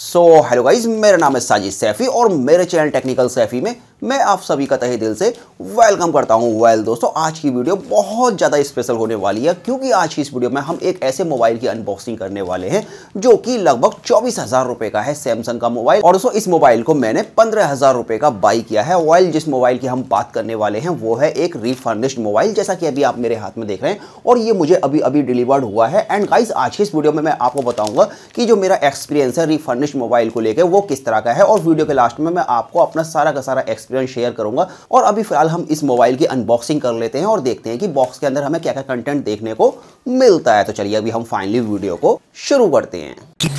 so hello guys मेरा नाम है साजिद सैफी और मेरे चैनल टेक्निकल सैफी में मैं आप सभी का तहे दिल से वेलकम करता हूँ वेल दोस्तों आज की वीडियो बहुत ज़्यादा स्पेशल होने वाली है क्योंकि आज की इस वीडियो में हम एक ऐसे मोबाइल की अनबॉक्सिंग करने वाले हैं जो कि लगभग चौबीस हज़ार रुपये का है सैमसंग का मोबाइल और दोस्तों इस मोबाइल को मैंने पंद्रह हज़ार रुपये का बाई किया है वेल जिस मोबाइल की हम बात करने वाले हैं वो है एक रिफर्निश्ड मोबाइल जैसा कि अभी आप मेरे हाथ में देख रहे हैं और ये मुझे अभी अभी डिलीवर्ड हुआ है एंड गाइज आज की इस वीडियो में मैं आपको बताऊंगा कि जो मेरा एक्सपीरियंस है रिफर्निश्ड मोबाइल को लेकर वो किस तरह का है और वीडियो के लास्ट में मैं आपको अपना सारा का सारा एक्सपीरियंस एक्सपीरियंस शेयर करूंगा और अभी फिलहाल हम इस मोबाइल की अनबॉक्सिंग कर लेते हैं और देखते हैं कि बॉक्स के अंदर हमें क्या क्या कंटेंट देखने को मिलता है तो चलिए अभी हम फाइनली वीडियो को शुरू करते हैं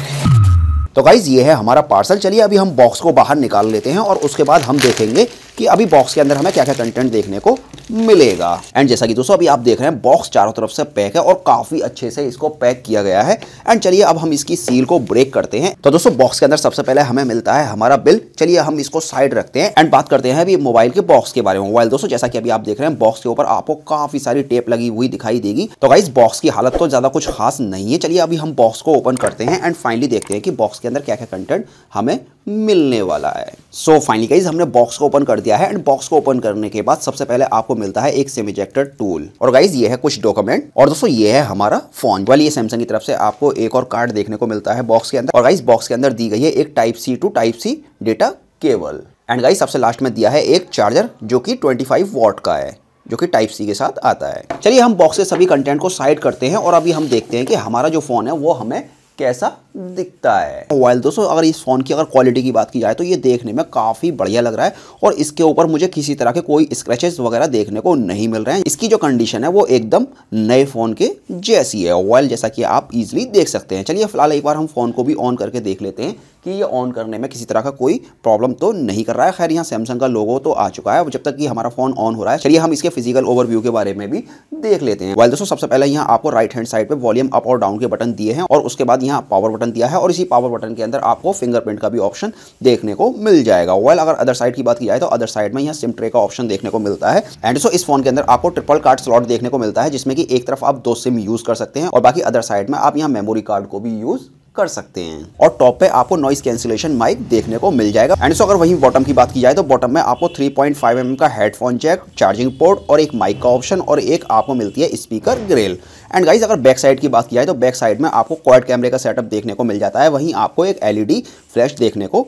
तो गाइज ये है हमारा पार्सल चलिए अभी हम बॉक्स को बाहर निकाल लेते हैं और उसके बाद हम देखेंगे कि अभी बॉक्स के अंदर हमें क्या क्या कंटेंट देखने को मिलेगा एंड जैसा कि दोस्तों अभी आप देख रहे हैं बॉक्स चारों तरफ से पैक है और काफी अच्छे से इसको पैक किया गया है एंड चलिए अब हम इसकी सील को ब्रेक करते हैं तो दोस्तों बॉक्स के अंदर सबसे पहले हमें मिलता है हमारा बिल चलिए हम इसको साइड रखते हैं एंड बात करते हैं अभी मोबाइल के बॉक्स के बारे में मोबाइल दोस्तों जैसा कि अभी आप देख रहे हैं बॉक्स के ऊपर आपको काफी सारी टेप लगी हुई दिखाई देगी तो गाइस बॉक्स की हालत तो ज्यादा कुछ खास नहीं है चलिए अभी हम बॉक्स को ओपन करते हैं एंड फाइनली देखते हैं कि बॉक्स के अंदर क्या क्या कंटेंट हमें मिलने वाला है सो फाइनली गाइज हमने बॉक्स को ओपन कर दिया है एंड बॉक्स को ओपन करने के बाद सबसे पहले आपको मिलता है एक सिम इजेक्टर टूल और गाइज ये है कुछ डॉक्यूमेंट और दोस्तों ये है हमारा फोन वाली सैमसंग की तरफ से आपको एक और कार्ड देखने को मिलता है बॉक्स के अंदर और गाइज बॉक्स के अंदर दी गई है एक type C to type C data cable and guys सबसे लास्ट में दिया है एक चार्जर जो कि 25 वॉट का है जो कि टाइप सी के साथ आता है चलिए हम बॉक्स के सभी कंटेंट को साइड करते हैं और अभी हम देखते हैं कि हमारा जो फ़ोन है वो हमें कैसा दिखता है मोबाइल दोस्तों अगर इस फ़ोन की अगर क्वालिटी की बात की जाए तो ये देखने में काफ़ी बढ़िया लग रहा है और इसके ऊपर मुझे किसी तरह के कोई स्क्रैचेस वगैरह देखने को नहीं मिल रहे हैं इसकी जो कंडीशन है वो एकदम नए फ़ोन के जैसी है मोबाइल जैसा कि आप ईजिली देख सकते हैं चलिए फिलहाल एक बार हम फ़ोन को भी ऑन करके देख लेते हैं कि ये ऑन करने में किसी तरह का कोई प्रॉब्लम तो नहीं कर रहा है खैर यहाँ सैमसंग का लोगो तो आ चुका है जब तक कि हमारा फ़ोन ऑन हो रहा है चलिए हम इसके फिजिकल ओवरव्यू के बारे में भी देख लेते हैं वाइल दोस्तों सबसे पहले यहाँ आपको राइट हैंड साइड पर वॉल्यूम अप और डाउन के बटन दिए हैं और उसके बाद यहाँ पावर बटन बटन दिया है और इसी पावर बटन के अंदर आपको फिंगरप्रिंट का भी ऑप्शन देखने को मिल जाएगा वेल अगर अदर साइड की बात की जाए तो अदर साइड में यहाँ सिम ट्रे का ऑप्शन देखने को मिलता है एंड सो इस फोन के अंदर आपको ट्रिपल कार्ड स्लॉट देखने को मिलता है जिसमें कि एक तरफ आप दो सिम यूज कर सकते हैं और बाकी अदर साइड में आप यहाँ मेमोरी कार्ड को भी यूज कर सकते हैं और टॉप पे आपको नॉइस कैंसिलेशन माइक देखने को मिल जाएगा एंड सो अगर वहीं बॉटम की बात की जाए तो बॉटम में आपको 3.5 पॉइंट mm का हेडफोन जैक चार्जिंग पोर्ट और एक माइक का ऑप्शन और एक आपको मिलती है स्पीकर ग्रेल एंड गाइज अगर बैक साइड की बात की जाए तो बैक साइड में आपको क्वाइट कैमरे का सेटअप देखने को मिल जाता है वहीं आपको एक एलईडी फ्लैश देखने को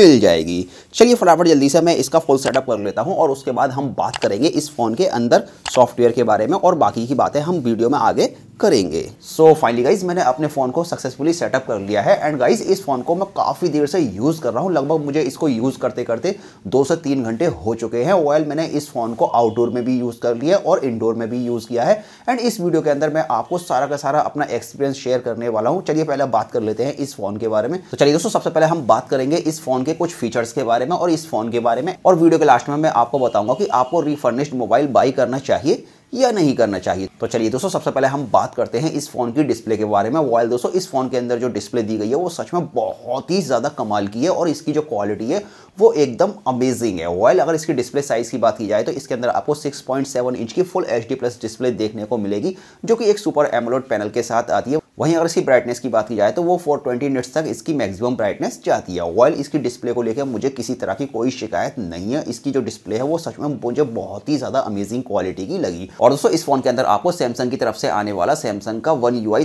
मिल जाएगी चलिए फटाफट जल्दी से मैं इसका फुल सेटअप कर लेता हूँ और उसके बाद हम बात करेंगे इस फोन के अंदर सॉफ्टवेयर के बारे में और बाकी की बातें हम वीडियो में आगे करेंगे सो फाइनली गाइज मैंने अपने फ़ोन को सक्सेसफुली सेटअप कर लिया है एंड गाइज इस फ़ोन को मैं काफ़ी देर से यूज़ कर रहा हूँ लगभग मुझे इसको यूज़ करते करते दो से तीन घंटे हो चुके हैं ऑयल मैंने इस फ़ोन को आउटडोर में भी यूज़ कर लिया और इंडोर में भी यूज़ किया है एंड इस वीडियो के अंदर मैं आपको सारा का सारा अपना एक्सपीरियंस शेयर करने वाला हूँ चलिए पहले बात कर लेते हैं इस फ़ोन के बारे में तो चलिए दोस्तों सबसे पहले हम बात करेंगे इस फ़ोन के कुछ फीचर्स के बारे में और इस फ़ोन के बारे में और वीडियो के लास्ट में मैं आपको बताऊंगा कि आपको रिफर्निश्ड मोबाइल बाई करना चाहिए या नहीं करना चाहिए तो चलिए दोस्तों सबसे पहले हम बात करते हैं इस फ़ोन की डिस्प्ले के बारे में वॉल दोस्तों इस फ़ोन के अंदर जो डिस्प्ले दी गई है वो सच में बहुत ही ज़्यादा कमाल की है और इसकी जो क्वालिटी है वो एकदम अमेजिंग है वॉयल अगर इसकी डिस्प्ले साइज़ की बात की जाए तो इसके अंदर आपको 6.7 इंच की फुल एच प्लस डिस्प्ले देखने को मिलेगी जो कि एक सुपर एमोलोड पैनल के साथ आती है वहीं अगर इसकी ब्राइटनेस की बात की जाए तो वो 420 निट्स तक इसकी मैक्सिमम ब्राइटनेस जाती है वॉल इसकी डिस्प्ले को लेकर मुझे किसी तरह की कोई शिकायत नहीं है इसकी जो डिस्प्ले है वो सच में मुझे बहुत ही ज़्यादा अमेजिंग क्वालिटी की लगी और दोस्तों इस फोन के अंदर आपको सैमसंग की तरफ से आने वाला सैमसंग का वन यू आई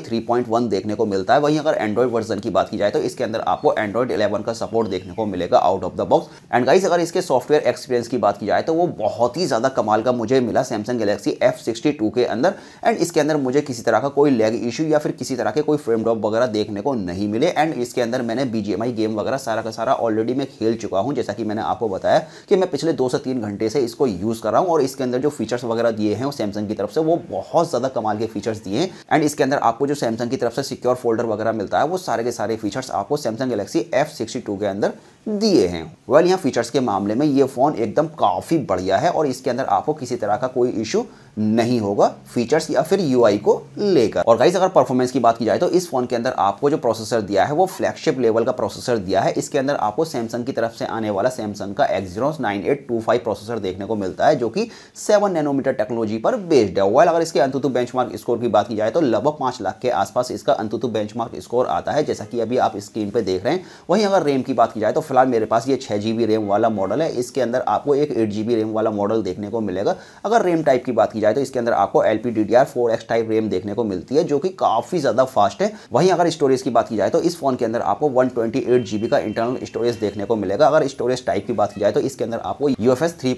देखने को मिलता है वहीं अगर एंड्रॉइड वर्जन की बात की जाए तो इसके अंदर आपको एंड्रॉइड इलेवन का सपोर्ट देखने को मिलेगा out of the box and guys अगर इसके सॉफ्टवेयर एक्सपीरियंस की बात की जाए तो वो बहुत ही ज़्यादा कमाल का मुझे मिला सैमसंग गलेक्सी एफ के अंदर एंड इसके अंदर मुझे किसी तरह का कोई लेग इशू या फिर किसी तरह के कोई फ्रेम ड्रॉप वगैरह देखने को नहीं मिले एंड इसके अंदर मैंने बी गेम वगैरह सारा का सारा ऑलरेडी मैं खेल चुका हूँ जैसा कि मैंने आपको बताया कि मैं पिछले दो से तीन घंटे से इसको यूज़ कर रहा हूँ और इसके अंदर जो फीचर्स वगैरह दिए हैं सैमसंग की तरफ से वो बहुत ज़्यादा कमाल के फीचर्स दिए हैं एंड इसके अंदर आपको जो सैमसंग की तरफ से सिक्योर फोल्डर वगैरह मिलता है वो सारे के सारे फीचर्स आपको सैमसंग गलेक्सी एफ के अंदर दिए हैं वेल यहाँ फीचर्स के मामले में ये फ़ोन एकदम काफ़ी बढ़िया है और इसके अंदर आपको किसी तरह का कोई इशू नहीं होगा फीचर्स या फिर यू को लेकर और गाइज अगर परफॉर्मेंस की बात की जाए तो इस फोन के अंदर आपको जो प्रोसेसर दिया है वो फ्लैगशिप लेवल का प्रोसेसर दिया है इसके अंदर आपको सैमसंग की तरफ से आने वाला सैमसंग का Exynos nine eight two five processor देखने को मिलता है जो कि सेवन नैनोमीटर टेक्नोलॉजी पर बेस्ड है वाइल अगर इसके अंतुतु बेंच स्कोर की बात की जाए तो लगभग पांच लाख के आसपास इसका अंतुतु बेंच स्कोर आता है जैसा कि अभी आप स्क्रीन पर देख रहे हैं वहीं अगर रेम की बात की जाए तो फिलहाल मेरे पास ये छह जी रैम वाला मॉडल है इसके अंदर आपको एक एट जी रैम वाला मॉडल देखने को मिलेगा अगर रैम टाइप की बात की जाए तो इसके अंदर आपको L P D X type RAM देखने को मिलती है जो कि काफ़ी ज़्यादा फास्ट है वहीं अगर स्टोरेज की बात की जाए तो इस फोन के अंदर आपको वन ट्वेंटी एट का इंटरनल स्टोरेज देखने को मिलेगा अगर स्टोरेज टाइप की बात की जाए तो इसके अंदर आपको U F three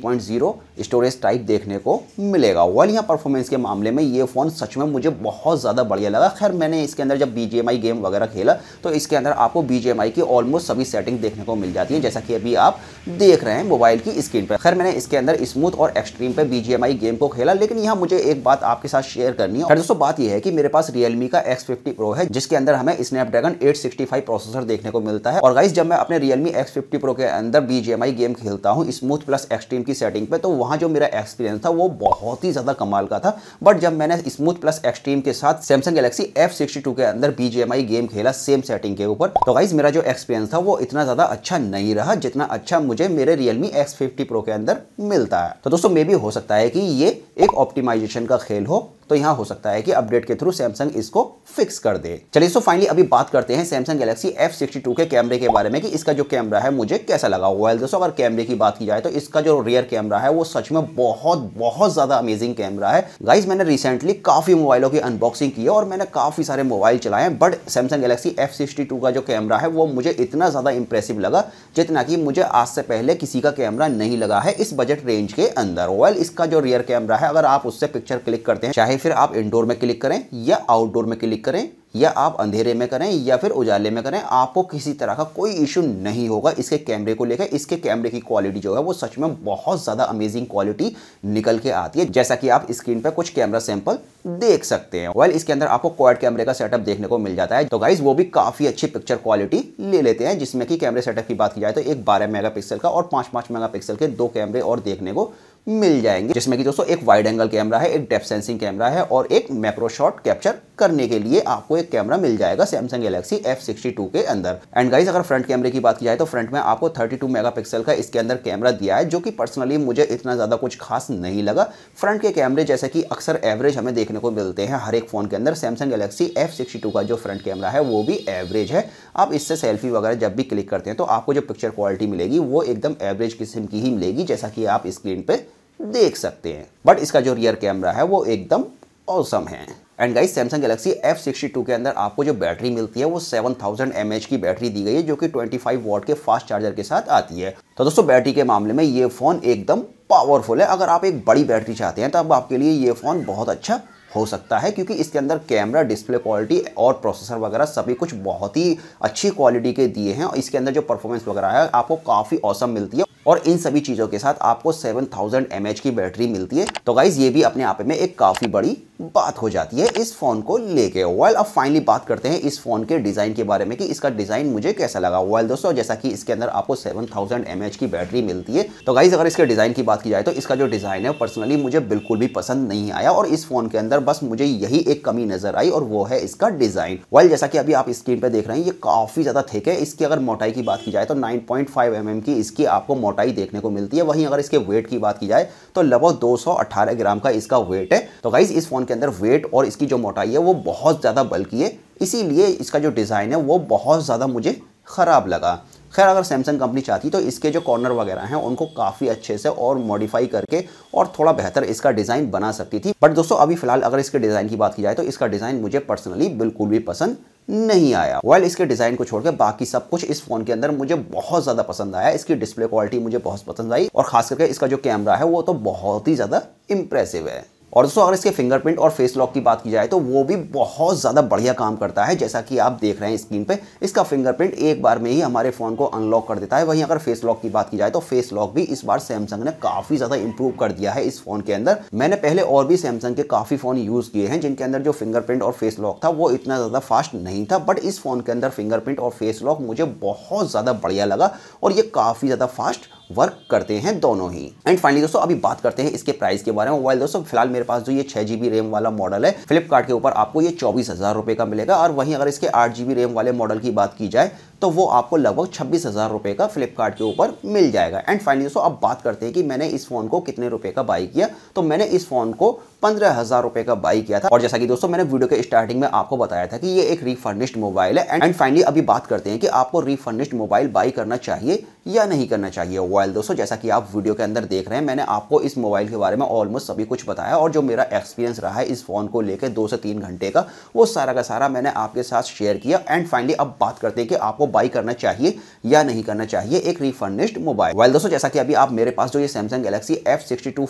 storage type देखने को मिलेगा वेल यहाँ परफॉर्मेंस के मामले में ये फ़ोन सच में मुझे बहुत ज़्यादा बढ़िया लगा खैर मैंने इसके अंदर जब बीजेएमआई गेम वगैरह खेला तो इसके अंदर आपको बीजेएमआई की ऑलमोस्ट सभी सेटिंग देखने को मिल जाती है जैसा कि अभी आप देख रहे हैं मोबाइल की स्क्रीन पर खैर मैंने इसके अंदर स्मूथ और एक्सट्रीम पर बीजेएमआई गेम को खेला लेकिन लेकिन यहाँ मुझे एक बात आपके साथ शेयर करनी है दोस्तों बात यह है कि मेरे पास रियलमी का एक्स फिफ्टी प्रो है जिसके अंदर हमें स्नैपड्रैगन 865 प्रोसेसर देखने को मिलता है और गाइस जब मैं अपने रियलमी एक्स फिफ्टी प्रो के अंदर बीजेएमआई गेम खेलता हूँ स्मूथ प्लस एक्सट्रीम की सेटिंग पे तो वहाँ जो मेरा एक्सपीरियंस था वो बहुत ही ज्यादा कमाल का था बट जब मैंने स्मूथ प्लस एक्सट्रीम के साथ सैमसंग गैलेक्सी एफ के अंदर बीजेएमआई गेम खेला सेम सेटिंग के ऊपर तो गाइज मेरा जो एक्सपीरियंस था वो इतना ज्यादा अच्छा नहीं रहा जितना अच्छा मुझे मेरे रियलमी एक्स फिफ्टी प्रो के अंदर मिलता है तो दोस्तों मे भी हो सकता है कि ये एक ऑप्टिमाइजेशन का खेल हो तो यहाँ हो सकता है कि अपडेट के थ्रू सैमसंग इसको फिक्स कर दे चलिए सो फाइनली अभी बात करते हैं सैमसंग गैलेक्सी एफ टू के कैमरे के बारे में कि इसका जो कैमरा है मुझे कैसा लगा हुआ है दोस्तों अगर कैमरे की बात की जाए तो इसका जो रियर कैमरा है वो सच में बहुत बहुत ज़्यादा अमेजिंग कैमरा है गाइज मैंने रिसेंटली काफ़ी मोबाइलों की अनबॉक्सिंग की है और मैंने काफ़ी सारे मोबाइल चलाए बट सैमसंग गैलेक्सी एफ का जो कैमरा है वो मुझे इतना ज़्यादा इंप्रेसिव लगा जितना कि मुझे आज से पहले किसी का कैमरा नहीं लगा है इस बजट रेंज के अंदर वेल इसका जो रियर कैमरा है अगर आप उससे पिक्चर क्लिक करते हैं चाहे चाहे फिर आप इंडोर में क्लिक करें या आउटडोर में क्लिक करें या आप अंधेरे में करें या फिर उजाले में करें आपको किसी तरह का कोई इशू नहीं होगा इसके कैमरे को लेकर इसके कैमरे की क्वालिटी जो है वो सच में बहुत ज़्यादा अमेजिंग क्वालिटी निकल के आती है जैसा कि आप स्क्रीन पर कुछ कैमरा सैंपल देख सकते हैं वेल इसके अंदर आपको क्वाड कैमरे का सेटअप देखने को मिल जाता है तो गाइज वो भी काफ़ी अच्छी पिक्चर क्वालिटी ले लेते हैं जिसमें कि कैमरे सेटअप की बात की जाए तो एक बारह मेगा का और पाँच पाँच मेगा के दो कैमरे और देखने को मिल जाएंगे जिसमें कि दोस्तों एक वाइड एंगल कैमरा है एक डेप्थ सेंसिंग कैमरा है और एक मैक्रो शॉट कैप्चर करने के लिए आपको एक कैमरा मिल जाएगा सैमसंग गैलेक्सी टू के अंदर एंड गाइज अगर फ्रंट कैमरे की बात की जाए तो फ्रंट में आपको थर्टी मेगा पिक्सल का इसके अंदर कैमरा दिया है जो कि पर्सनली मुझे इतना ज़्यादा कुछ खास नहीं लगा फ्रंट के कैमरे जैसे कि अक्सर एवरेज हमें देखने को मिलते हैं हर एक फ़ोन के अंदर सैमसंग गैलेक्सी टू का जो फ्रंट कैमरा है वो भी एवरेज है आप इससे सेल्फी वगैरह जब भी क्लिक करते हैं तो आपको जो पिक्चर क्वालिटी मिलेगी वो एकदम एवरेज किस्म की ही मिलेगी जैसा कि आप स्क्रीन पर देख सकते हैं बट इसका जो रियर कैमरा है वो एकदम औसम है and guys Samsung Galaxy two के अंदर आपको जो बैटरी मिलती है वो सेवन थाउजेंड एम एच की बैटरी दी गई है जो कि ट्वेंटी फाइव वॉट के फास्ट चार्जर के साथ आती है तो दोस्तों बैटरी के मामले में ये फ़ोन एकदम पावरफुल है अगर आप एक बड़ी बैटरी चाहते हैं तब आपके लिए ये फ़ोन बहुत अच्छा हो सकता है क्योंकि इसके अंदर कैमरा डिस्प्ले क्वालिटी और प्रोसेसर वगैरह सभी कुछ बहुत ही अच्छी क्वालिटी के दिए हैं और इसके अंदर जो परफॉर्मेंस वगैरह है आपको काफ़ी औसम मिलती है और इन सभी चीज़ों के साथ आपको 7000 थाउजेंड की बैटरी मिलती है तो गाइज ये भी अपने आप में एक काफ़ी बड़ी बात हो जाती है इस फ़ोन को लेके वेल अब फाइनली बात करते हैं इस फ़ोन के डिज़ाइन के बारे में कि इसका डिज़ाइन मुझे कैसा लगा वेल दोस्तों जैसा कि इसके अंदर आपको 7000 थाउजेंड की बैटरी मिलती है तो गाइज अगर इसके डिज़ाइन की बात की जाए तो इसका जो डिज़ाइन है पर्सनली मुझे बिल्कुल भी पसंद नहीं आया और इस फ़ोन के अंदर बस मुझे यही एक कमी नज़र आई और वो है इसका डिज़ाइन वेल जैसा कि अभी आप स्क्रीन पर देख रहे हैं ये काफ़ी ज़्यादा थे इसकी अगर मोटाई की बात की जाए तो नाइन पॉइंट mm की इसकी आपको मोटाई देखने को मिलती है वहीं अगर इसके वेट की बात की जाए तो लगभग 218 ग्राम का इसका वेट है तो गाइज इस फ़ोन के अंदर वेट और इसकी जो मोटाई है वो बहुत ज़्यादा बल्कि है इसीलिए इसका जो डिज़ाइन है वो बहुत ज़्यादा मुझे ख़राब लगा खैर अगर सैमसंग कंपनी चाहती तो इसके जो कॉर्नर वगैरह हैं उनको काफ़ी अच्छे से और मॉडिफाई करके और थोड़ा बेहतर इसका डिज़ाइन बना सकती थी बट दोस्तों अभी फिलहाल अगर इसके डिज़ाइन की बात की जाए तो इसका डिज़ाइन मुझे पर्सनली बिल्कुल भी पसंद नहीं आया वेल इसके डिज़ाइन को छोड़कर बाकी सब कुछ इस फोन के अंदर मुझे बहुत ज़्यादा पसंद आया इसकी डिस्प्ले क्वालिटी मुझे बहुत पसंद आई और खास करके इसका जो कैमरा है वो तो बहुत ही ज़्यादा इंप्रेसिव है और दोस्तों अगर इसके फिंगरप्रिंट और फेस लॉक की बात की जाए तो वो भी बहुत ज़्यादा बढ़िया काम करता है जैसा कि आप देख रहे हैं स्क्रीन पे इसका फिंगरप्रिंट एक बार में ही हमारे फ़ोन को अनलॉक कर देता है वहीं अगर फेस लॉक की बात की जाए तो फेस लॉक भी इस बार सैमसंग ने काफ़ी ज़्यादा इंप्रूव कर दिया है इस फ़ोन के अंदर मैंने पहले और भी सैमसंग के काफ़ी फ़ोन यूज़ किए हैं जिनके अंदर जो फिंगरप्रिंट और फेस लॉक था वो इतना ज़्यादा फास्ट नहीं था बट इस फ़ोन के अंदर फिंगरप्रिंट और फेस लॉक मुझे बहुत ज़्यादा बढ़िया लगा और ये काफ़ी ज़्यादा फास्ट वर्क करते हैं दोनों ही एंड फाइनली दोस्तों अभी बात करते हैं इसके प्राइस के बारे में मोबाइल दोस्तों फिलहाल मेरे पास जो ये छह जीबी रैम वाला मॉडल है फ्लिपकार्ट के ऊपर आपको ये चौबीस हजार रुपए का मिलेगा और वहीं अगर इसके आठ जीबी रैम वाले मॉडल की बात की जाए तो वो आपको लगभग छब्बीस हज़ार रुपए का फ्लिपकार्ट के ऊपर मिल जाएगा एंड फाइनली दोस्तों अब बात करते हैं कि मैंने इस फ़ोन को कितने रुपए का बाई किया तो मैंने इस फ़ोन को पंद्रह हज़ार रुपए का बाई किया था और जैसा कि दोस्तों मैंने वीडियो के स्टार्टिंग में आपको बताया था कि ये एक रिफर्निश्ड मोबाइल है एंड फाइनली अभी बात करते हैं कि आपको रिफर्निश्ड मोबाइल बाई करना चाहिए या नहीं करना चाहिए मोबाइल दोस्तों जैसा कि आप वीडियो के अंदर देख रहे हैं मैंने आपको इस मोबाइल के बारे में ऑलमोस्ट सभी कुछ बताया और जो मेरा एक्सपीरियंस रहा है इस फ़ोन को लेकर दो से तीन घंटे का वो सारा का सारा मैंने आपके साथ शेयर किया एंड फाइनली अब बात करते हैं कि आपको बाई करना चाहिए या नहीं करना चाहिए एक रिफर्निश्ड मोबाइल वाइल दोस्तों जैसा कि अभी आप मेरे पास जो ये सैमसंग गैलेक्सी एफ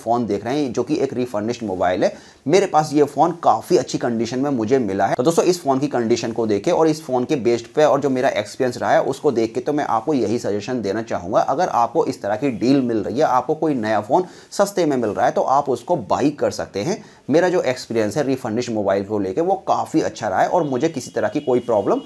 फ़ोन देख रहे हैं जो कि एक रिफर्निश्ड मोबाइल है मेरे पास ये फ़ोन काफ़ी अच्छी कंडीशन में मुझे मिला है तो दोस्तों इस फ़ोन की कंडीशन को देखे और इस फ़ोन के बेस्ट पे और जो मेरा एक्सपीरियंस रहा है उसको देख के तो मैं आपको यही सजेशन देना चाहूंगा अगर आपको इस इस तरह की डील मिल रही है आपको कोई नया फ़ोन सस्ते में मिल रहा है तो आप उसको बाई कर सकते हैं मेरा जो एक्सपीरियंस है रिफंडिश मोबाइल को लेके वो काफ़ी अच्छा रहा है और मुझे किसी तरह की कोई प्रॉब्लम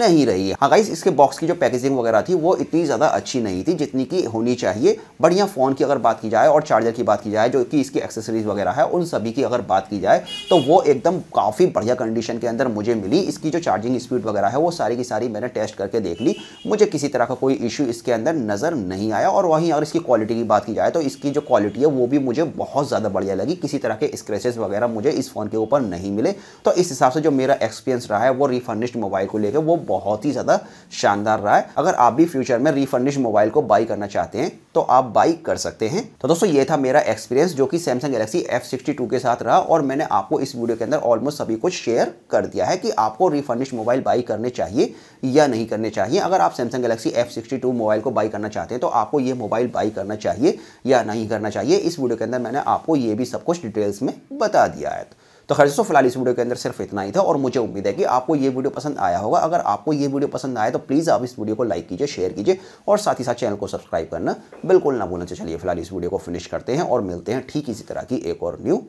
नहीं रही है हाँ गाइस इसके बॉक्स की जो पैकेजिंग वगैरह थी वो इतनी ज़्यादा अच्छी नहीं थी जितनी की होनी चाहिए बढ़िया फ़ोन की अगर बात की जाए और चार्जर की बात की जाए जो कि इसकी एक्सेसरीज वगैरह है उन सभी की अगर बात की जाए तो वो एकदम काफ़ी बढ़िया कंडीशन के अंदर मुझे मिली इसकी जो चार्जिंग स्पीड वगैरह है वो सारी की सारी मैंने टेस्ट करके देख ली मुझे किसी तरह का कोई इशू इसके अंदर नज़र नहीं आया और वहीं अगर इसकी क्वालिटी की बात की जाए तो इसकी जो क्वालिटी है वो भी मुझे बहुत ज़्यादा बढ़िया लगी किसी तरह के स्क्रैचेस वगैरह मुझे इस फ़ोन के ऊपर नहीं मिले तो इस हिसाब से जो मेरा एक्सपीरियंस रहा है वो रिफर्निश्ड मोबाइल को लेकर वो बहुत ही ज़्यादा शानदार रहा है अगर आप भी फ्यूचर में रिफर्निश्ड मोबाइल को बाई करना चाहते हैं तो आप बाई कर सकते हैं तो दोस्तों ये था मेरा एक्सपीरियंस जो कि सैमसंग गैलेक्सी F62 के साथ रहा और मैंने आपको इस वीडियो के अंदर ऑलमोस्ट सभी कुछ शेयर कर दिया है कि आपको रिफर्निश मोबाइल बाई करने चाहिए या नहीं करने चाहिए अगर आप सैमसंग गैलेक्सी F62 मोबाइल को बाई करना चाहते हैं तो आपको ये मोबाइल बाई करना चाहिए या नहीं करना चाहिए इस वीडियो के अंदर मैंने आपको ये भी सब कुछ डिटेल्स में बता दिया है तो खैर दोस्तों फिलहाल इस वीडियो के अंदर सिर्फ इतना ही था और मुझे उम्मीद है कि आपको ये वीडियो पसंद आया होगा अगर आपको ये वीडियो पसंद आए तो प्लीज़ आप इस वीडियो को लाइक कीजिए शेयर कीजिए और साथ ही साथ चैनल को सब्सक्राइब करना बिल्कुल ना भूलना तो चाहिए फिलहाल इस वीडियो को फिनिश करते हैं और मिलते हैं ठीक इसी तरह की एक और न्यू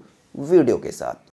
वीडियो के साथ